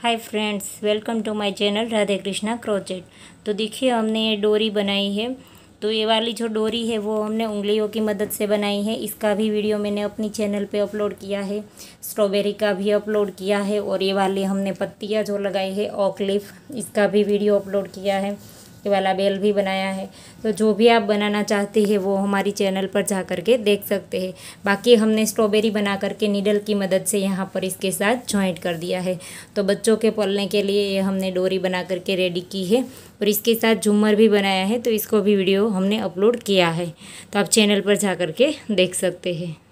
hi friends welcome to my channel Radhe Krishna crochet तो देखिए हमने ये डोरी बनाई है तो ये वाली जो डोरी है वो हमने उंगलियों की मदद से बनाई है इसका भी वीडियो मैंने अपनी चैनल पे अपलोड किया है स्ट्रॉबेरी का भी अपलोड किया है और ये वाली हमने पत्तियाँ जो लगाई है ऑकलिफ इसका भी वीडियो अपलोड किया है वाला बेल भी बनाया है तो जो भी आप बनाना चाहते हैं वो हमारी चैनल पर जा कर के देख सकते हैं बाकी हमने स्ट्रॉबेरी बना करके नीडल की मदद से यहाँ पर इसके साथ जॉइंट कर दिया है तो बच्चों के पलने के लिए ये हमने डोरी बना करके रेडी की है और इसके साथ झूमर भी बनाया है तो इसको भी वीडियो हमने अपलोड किया है तो आप चैनल पर जा कर के देख सकते हैं